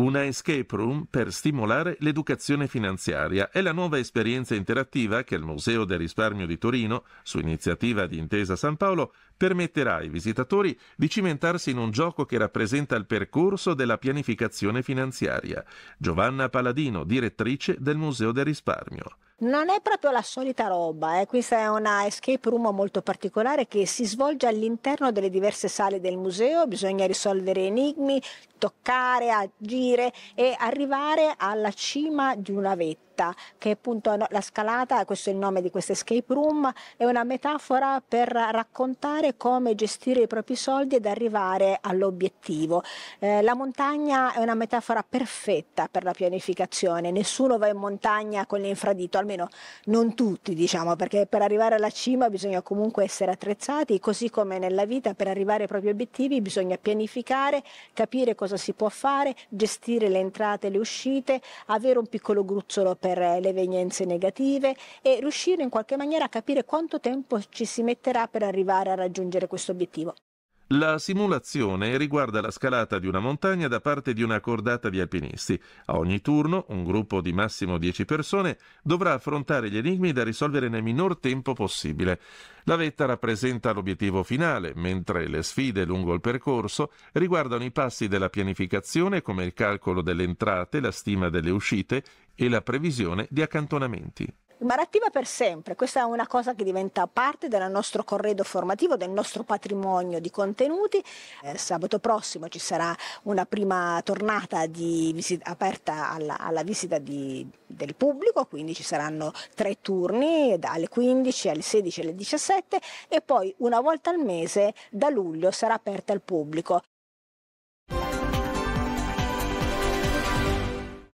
Una escape room per stimolare l'educazione finanziaria è la nuova esperienza interattiva che il Museo del Risparmio di Torino, su iniziativa di Intesa San Paolo, permetterà ai visitatori di cimentarsi in un gioco che rappresenta il percorso della pianificazione finanziaria. Giovanna Paladino, direttrice del Museo del Risparmio. Non è proprio la solita roba, eh. questa è una escape room molto particolare che si svolge all'interno delle diverse sale del museo, bisogna risolvere enigmi, toccare, agire e arrivare alla cima di una vetta scaletta, che appunto la scalata, questo è il nome di questa escape room, è una metafora per raccontare come gestire i propri soldi ed arrivare all'obiettivo. Eh, la montagna è una metafora perfetta per la pianificazione, nessuno va in montagna con l'infradito, almeno non tutti diciamo, perché per arrivare alla cima bisogna comunque essere attrezzati, così come nella vita per arrivare ai propri obiettivi bisogna pianificare, capire cosa si può fare, gestire le entrate e le uscite, avere un piccolo gruzzolo per per eh, le evenienze negative e riuscire in qualche maniera a capire quanto tempo ci si metterà per arrivare a raggiungere questo obiettivo. La simulazione riguarda la scalata di una montagna da parte di una cordata di alpinisti. A ogni turno, un gruppo di massimo 10 persone dovrà affrontare gli enigmi da risolvere nel minor tempo possibile. La vetta rappresenta l'obiettivo finale, mentre le sfide lungo il percorso riguardano i passi della pianificazione come il calcolo delle entrate, la stima delle uscite, e la previsione di accantonamenti. Marattiva per sempre, questa è una cosa che diventa parte del nostro corredo formativo, del nostro patrimonio di contenuti. Eh, sabato prossimo ci sarà una prima tornata visita, aperta alla, alla visita di, del pubblico, quindi ci saranno tre turni dalle 15 alle 16 alle 17 e poi una volta al mese da luglio sarà aperta al pubblico.